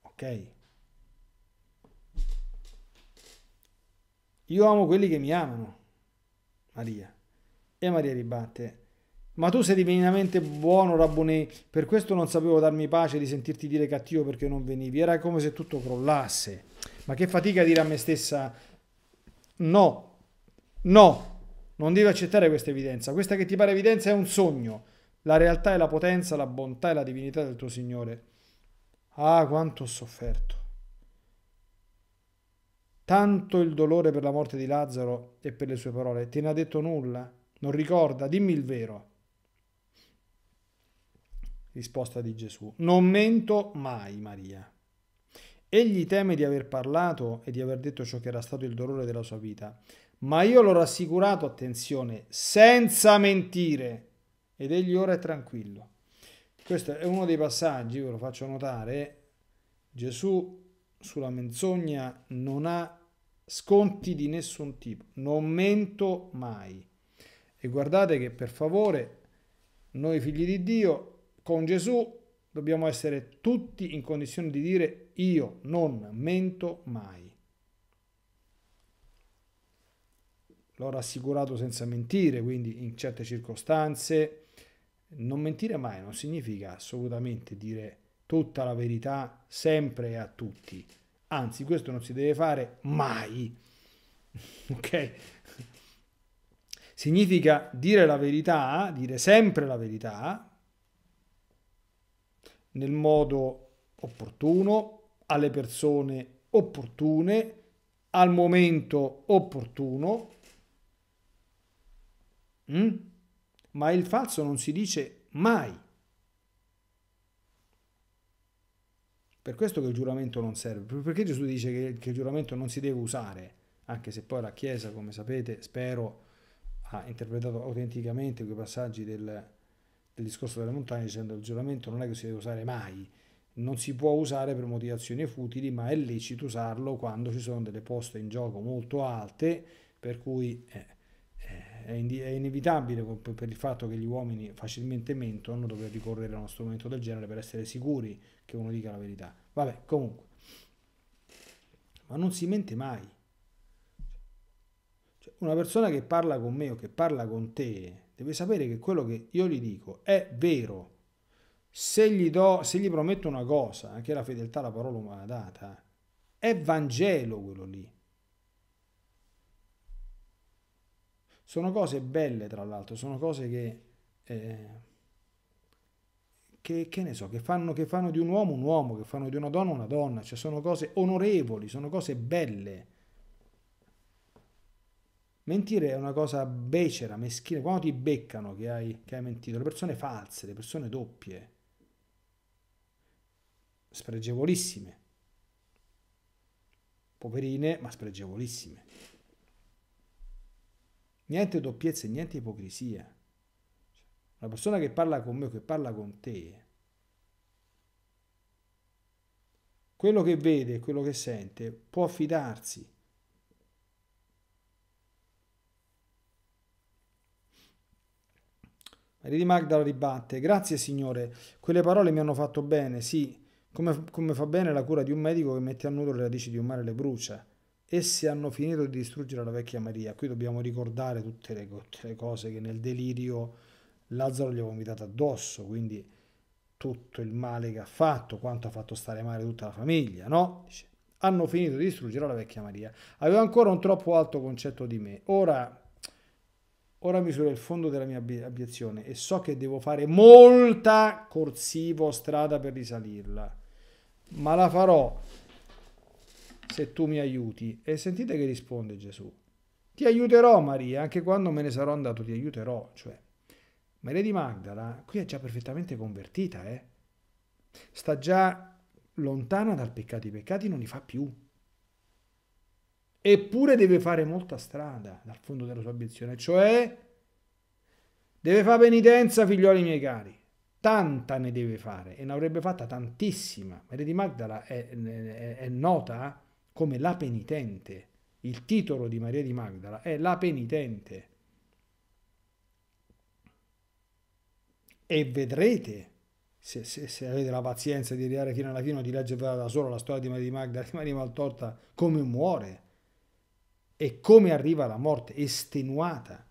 Ok? Io amo quelli che mi amano, Maria. E Maria ribatte, ma tu sei divinamente buono, Rabbonè, per questo non sapevo darmi pace di sentirti dire cattivo perché non venivi, era come se tutto crollasse. Ma che fatica a dire a me stessa, no, no, non devi accettare questa evidenza, questa che ti pare evidenza è un sogno, la realtà è la potenza, la bontà e la divinità del tuo Signore. Ah, quanto ho sofferto. Tanto il dolore per la morte di Lazzaro e per le sue parole, te ne ha detto nulla? non ricorda, dimmi il vero. Risposta di Gesù. Non mento mai, Maria. Egli teme di aver parlato e di aver detto ciò che era stato il dolore della sua vita. Ma io l'ho rassicurato, attenzione, senza mentire. Ed egli ora è tranquillo. Questo è uno dei passaggi, ve lo faccio notare. Gesù sulla menzogna non ha sconti di nessun tipo, non mento mai. E guardate che per favore noi figli di Dio con Gesù dobbiamo essere tutti in condizione di dire io non mento mai. L'ho rassicurato senza mentire, quindi in certe circostanze non mentire mai non significa assolutamente dire tutta la verità sempre e a tutti. Anzi, questo non si deve fare mai. [LAUGHS] ok? Significa dire la verità, dire sempre la verità, nel modo opportuno, alle persone opportune, al momento opportuno. Mm? Ma il falso non si dice mai. Per questo che il giuramento non serve, perché Gesù dice che, che il giuramento non si deve usare, anche se poi la Chiesa, come sapete, spero, ha interpretato autenticamente quei passaggi del, del discorso delle montagne dicendo che il giuramento non è che si deve usare mai, non si può usare per motivazioni futili, ma è lecito usarlo quando ci sono delle poste in gioco molto alte, per cui eh, eh, è, è inevitabile per il fatto che gli uomini facilmente mentono dover ricorrere a uno strumento del genere per essere sicuri che uno dica la verità. Vabbè, comunque. Ma non si mente mai. Cioè, una persona che parla con me o che parla con te deve sapere che quello che io gli dico è vero. Se gli, do, se gli prometto una cosa, anche la fedeltà alla parola umana data, è Vangelo quello lì. Sono cose belle, tra l'altro, sono cose che, eh, che, che, ne so, che fanno, che fanno di un uomo un uomo, che fanno di una donna una donna, cioè sono cose onorevoli, sono cose belle. Mentire è una cosa becera, meschina. Quando ti beccano che hai, che hai mentito, le persone false, le persone doppie, spregevolissime. Poverine, ma spregevolissime. Niente doppiezze, niente ipocrisia. Una persona che parla con me o che parla con te, quello che vede, e quello che sente, può fidarsi Maria di Magdala ribatte, grazie Signore, quelle parole mi hanno fatto bene, sì, come, come fa bene la cura di un medico che mette a nudo le radici di un mare e le brucia. Essi hanno finito di distruggere la vecchia Maria. Qui dobbiamo ricordare tutte le, tutte le cose che nel delirio Lazzaro gli ha vomitato addosso, quindi tutto il male che ha fatto, quanto ha fatto stare male tutta la famiglia, no? Dice, hanno finito di distruggere la vecchia Maria. Aveva ancora un troppo alto concetto di me. Ora Ora misuro il fondo della mia abiezione e so che devo fare molta corsivo strada per risalirla, ma la farò se tu mi aiuti. E sentite che risponde Gesù. Ti aiuterò Maria, anche quando me ne sarò andato ti aiuterò. Cioè, Maria di Magdala qui è già perfettamente convertita, eh? Sta già lontana dal peccato, i peccati non li fa più eppure deve fare molta strada dal fondo della sua abiezione, cioè deve fare penitenza, figlioli miei cari. Tanta ne deve fare e ne avrebbe fatta tantissima. Maria di Magdala è, è, è nota come la penitente. Il titolo di Maria di Magdala è la penitente. E vedrete, se, se, se avete la pazienza di arrivare fino alla fine o di leggere da solo la storia di Maria di Magdala, che di Maria torta, come muore e come arriva la morte estenuata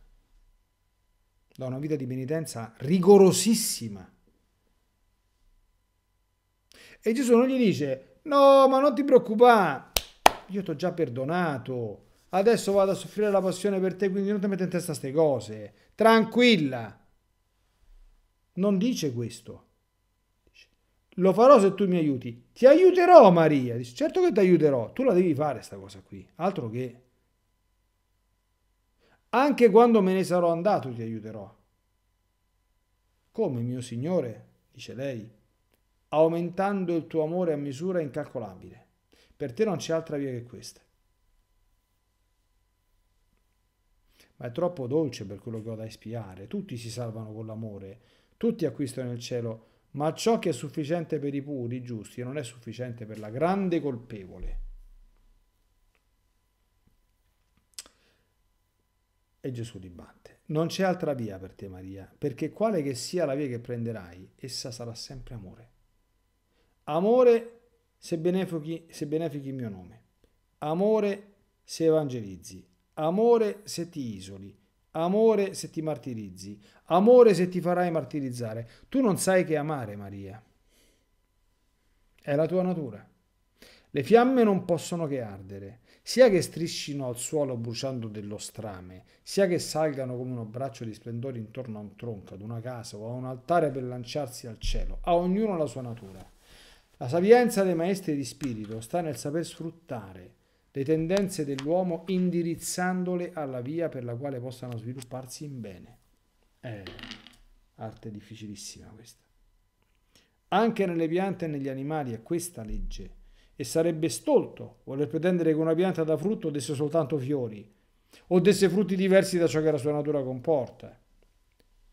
da una vita di penitenza rigorosissima. E Gesù non gli dice, no, ma non ti preoccupare, io ti ho già perdonato, adesso vado a soffrire la passione per te, quindi non ti metti in testa queste cose, tranquilla. Non dice questo. Lo farò se tu mi aiuti. Ti aiuterò Maria. Dice, certo che ti aiuterò. Tu la devi fare questa cosa qui. Altro che anche quando me ne sarò andato ti aiuterò. Come, mio Signore, dice lei, aumentando il tuo amore a misura incalcolabile. Per te non c'è altra via che questa. Ma è troppo dolce per quello che ho da espiare. Tutti si salvano con l'amore, tutti acquistano il cielo, ma ciò che è sufficiente per i puri, i giusti, non è sufficiente per la grande colpevole. E Gesù dibatte, non c'è altra via per te Maria, perché quale che sia la via che prenderai, essa sarà sempre amore. Amore se benefichi, se benefichi il mio nome, amore se evangelizzi, amore se ti isoli, amore se ti martirizzi, amore se ti farai martirizzare. Tu non sai che amare Maria. È la tua natura. Le fiamme non possono che ardere, sia che striscino al suolo bruciando dello strame, sia che salgano come un braccio di splendore intorno a un tronco, ad una casa o a un altare per lanciarsi al cielo, a ognuno la sua natura. La sapienza dei maestri di spirito sta nel saper sfruttare le tendenze dell'uomo indirizzandole alla via per la quale possano svilupparsi in bene. Eh, arte difficilissima questa. Anche nelle piante e negli animali è questa legge e sarebbe stolto voler pretendere che una pianta da frutto desse soltanto fiori o desse frutti diversi da ciò che la sua natura comporta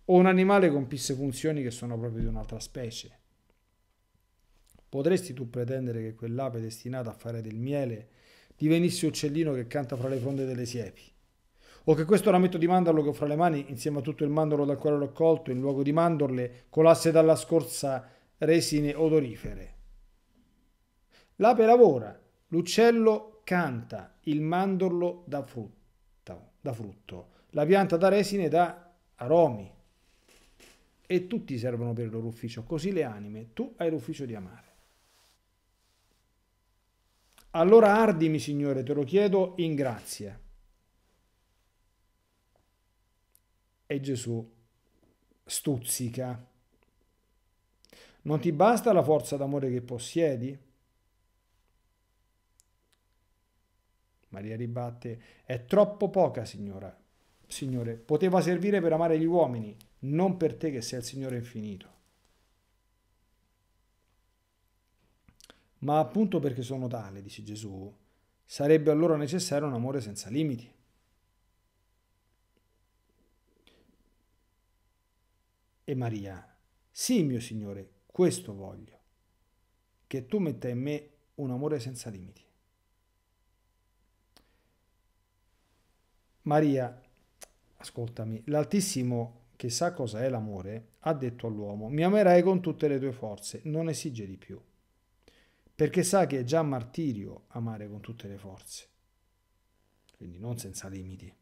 o un animale compisse funzioni che sono proprio di un'altra specie. Potresti tu pretendere che quell'ape destinata a fare del miele divenisse uccellino che canta fra le fronde delle siepi? O che questo rametto di mandorlo che ho fra le mani, insieme a tutto il mandorlo dal quale l'ho colto, in luogo di mandorle, colasse dalla scorza resine odorifere? L'ape lavora, l'uccello canta, il mandorlo da frutta, dà frutto, la pianta da resine da aromi. E tutti servono per il loro ufficio, così le anime, tu hai l'ufficio di amare. Allora ardimi, Signore, te lo chiedo in grazia. E Gesù stuzzica. Non ti basta la forza d'amore che possiedi? Maria ribatte, è troppo poca, signora. Signore, poteva servire per amare gli uomini, non per te che sei il Signore infinito. Ma appunto perché sono tale, dice Gesù, sarebbe allora necessario un amore senza limiti. E Maria, sì mio Signore, questo voglio, che tu metta in me un amore senza limiti. Maria, ascoltami, l'Altissimo che sa cosa è l'amore, ha detto all'uomo, mi amerai con tutte le tue forze, non esige di più, perché sa che è già martirio amare con tutte le forze, quindi non senza limiti.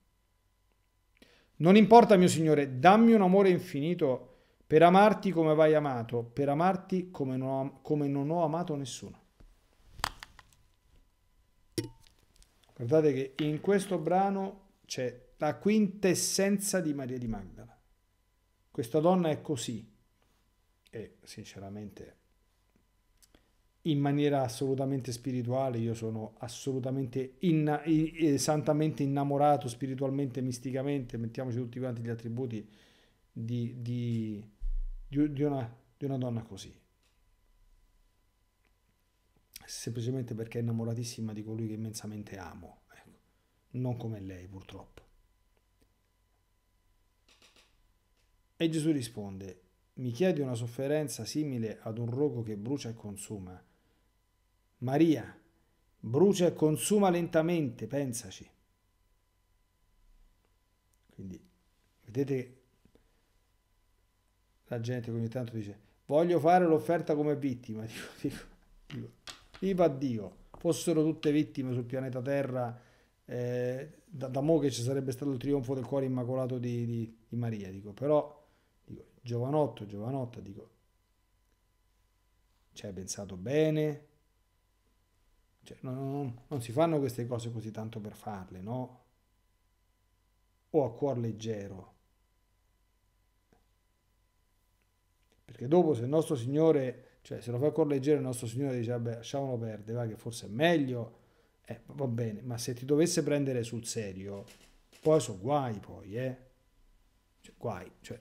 Non importa, mio Signore, dammi un amore infinito per amarti come vai amato, per amarti come non ho, come non ho amato nessuno. Guardate che in questo brano c'è la quintessenza di Maria di Magdala. Questa donna è così e sinceramente in maniera assolutamente spirituale io sono assolutamente inna, santamente innamorato spiritualmente, misticamente, mettiamoci tutti quanti gli attributi di, di, di, una, di una donna così semplicemente perché è innamoratissima di colui che immensamente amo non come lei purtroppo. E Gesù risponde, mi chiedi una sofferenza simile ad un rogo che brucia e consuma. Maria, brucia e consuma lentamente, pensaci. Quindi, vedete, la gente ogni tanto dice, voglio fare l'offerta come vittima, [LAUGHS] dico, dico, dico, viva Dio, fossero tutte vittime sul pianeta Terra eh, da, da mo che ci sarebbe stato il trionfo del cuore immacolato di, di, di Maria, dico, però, dico, giovanotto, giovanotta, dico, ci cioè, hai pensato bene? Cioè, non, non, non si fanno queste cose così tanto per farle, no? O a cuor leggero. Perché dopo se il nostro Signore, cioè se lo fa a cuor leggero il nostro Signore dice, vabbè, lasciamolo perdere, va che forse è meglio eh, va bene, ma se ti dovesse prendere sul serio, poi sono guai poi, eh. Cioè, guai, cioè.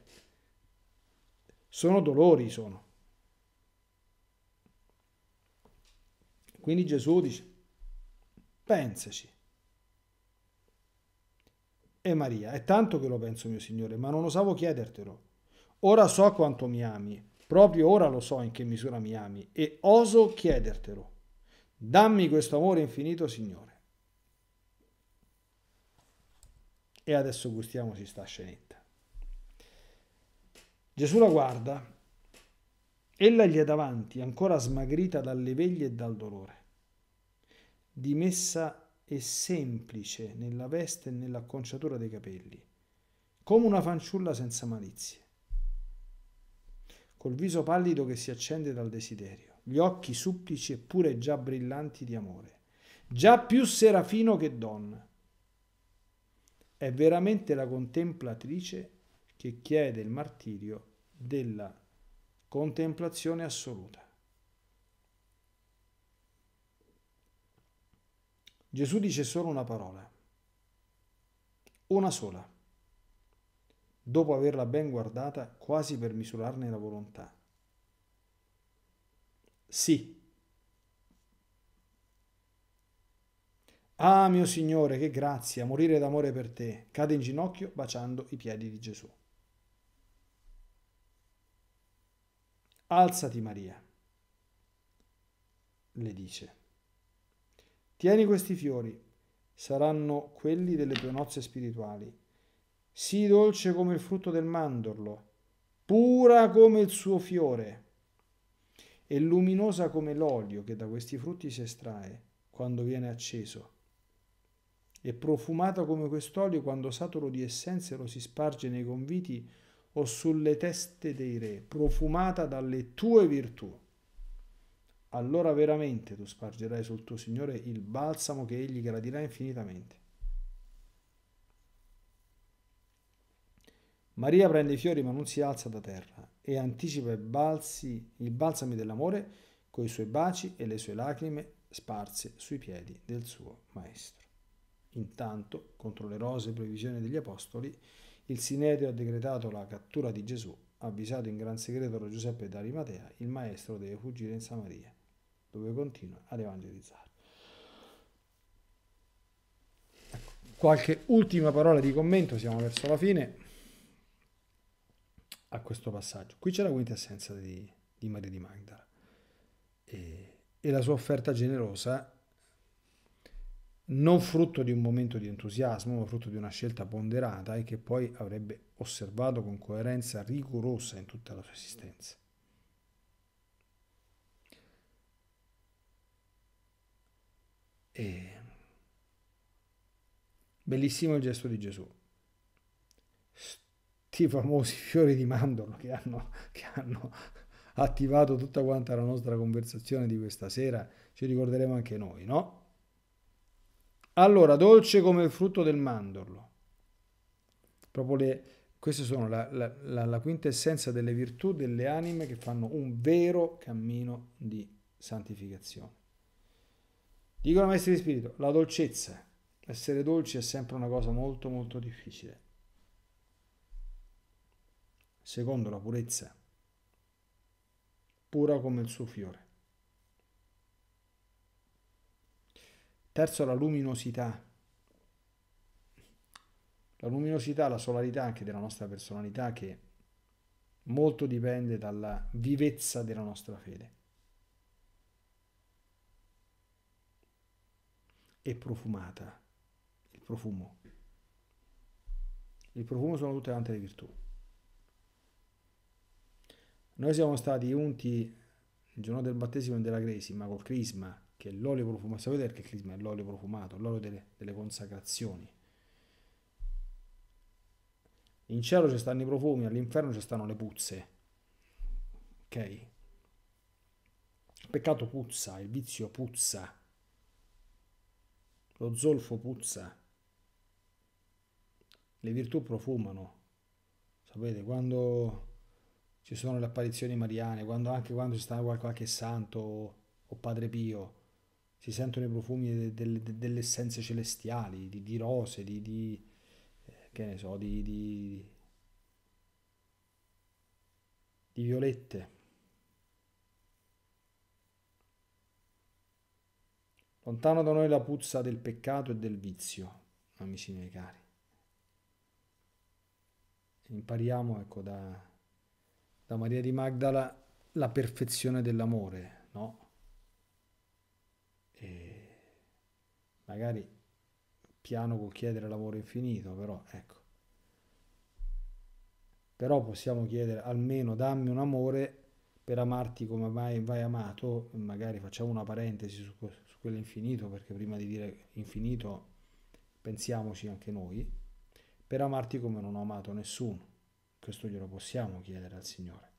Sono dolori, sono. Quindi Gesù dice, pensaci. E Maria, è tanto che lo penso mio Signore, ma non osavo chiedertelo. Ora so quanto mi ami, proprio ora lo so in che misura mi ami e oso chiedertelo. Dammi questo amore infinito, Signore. E adesso gustiamoci sta scenetta. Gesù la guarda, ella gli è davanti, ancora smagrita dalle veglie e dal dolore, dimessa e semplice nella veste e nell'acconciatura dei capelli, come una fanciulla senza malizie, col viso pallido che si accende dal desiderio gli occhi supplici eppure già brillanti di amore, già più serafino che donna. È veramente la contemplatrice che chiede il martirio della contemplazione assoluta. Gesù dice solo una parola, una sola, dopo averla ben guardata quasi per misurarne la volontà sì. Ah mio Signore, che grazia, morire d'amore per te. Cade in ginocchio baciando i piedi di Gesù. Alzati Maria, le dice. Tieni questi fiori, saranno quelli delle tue nozze spirituali. Sii dolce come il frutto del mandorlo, pura come il suo fiore e luminosa come l'olio che da questi frutti si estrae quando viene acceso, e profumata come quest'olio quando saturo di essenze lo si sparge nei conviti o sulle teste dei re, profumata dalle tue virtù. Allora veramente tu spargerai sul tuo Signore il balsamo che egli gradirà infinitamente. Maria prende i fiori ma non si alza da terra e anticipa i, balsi, i balsami dell'amore coi suoi baci e le sue lacrime sparse sui piedi del suo maestro. Intanto, contro le rose previsioni degli apostoli, il Sinedrio ha decretato la cattura di Gesù, avvisato in gran segreto da Giuseppe d'Arimatea, il maestro deve fuggire in Samaria, dove continua ad evangelizzare. Ecco, qualche ultima parola di commento, siamo verso la fine a questo passaggio. Qui c'è la quintessenza di, di Maria di Magdala e, e la sua offerta generosa non frutto di un momento di entusiasmo, ma frutto di una scelta ponderata e che poi avrebbe osservato con coerenza rigorosa in tutta la sua esistenza. E... Bellissimo il gesto di Gesù i famosi [LAUGHS] fiori di mandorlo che hanno, che hanno attivato tutta quanta la nostra conversazione di questa sera, ci ricorderemo anche noi, no? Allora, dolce come il frutto del mandorlo. Proprio le, queste sono la, la, la, la quintessenza delle virtù delle anime che fanno un vero cammino di santificazione. Dicono maestri di spirito, la dolcezza, essere dolci è sempre una cosa molto molto difficile secondo la purezza, pura come il suo fiore. Terzo, la luminosità. La luminosità, la solarità anche della nostra personalità che molto dipende dalla vivezza della nostra fede. E profumata, il profumo. Il profumo sono tutte tante le virtù. Noi siamo stati unti il giorno del battesimo e della cresima col crisma, che è l'olio profumato. Sapete perché il crisma è l'olio profumato, l'olio delle, delle consacrazioni. In cielo ci stanno i profumi, all'inferno ci stanno le puzze. Ok? Il peccato puzza, il vizio puzza. Lo zolfo puzza. Le virtù profumano. Sapete, quando ci sono le apparizioni mariane, quando, anche quando ci sta qualche santo o Padre Pio, si sentono i profumi delle, delle, delle essenze celestiali, di, di rose, di, di, eh, che ne so, di, di, di violette. Lontano da noi la puzza del peccato e del vizio, amici miei cari. Impariamo ecco da da Maria di Magdala la perfezione dell'amore, no? E magari piano col chiedere l'amore infinito, però ecco. Però possiamo chiedere almeno dammi un amore per amarti come mai vai amato, magari facciamo una parentesi su, su quell'infinito, perché prima di dire infinito pensiamoci anche noi, per amarti come non ho amato nessuno. Questo glielo possiamo chiedere al Signore.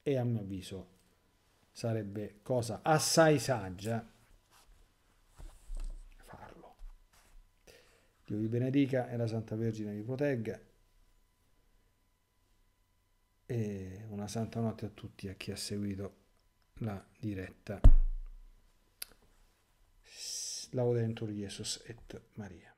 E a mio avviso sarebbe cosa assai saggia farlo. Dio vi benedica e la Santa Vergine vi protegga. E una santa notte a tutti a chi ha seguito la diretta. Laudentur Jesus et Maria.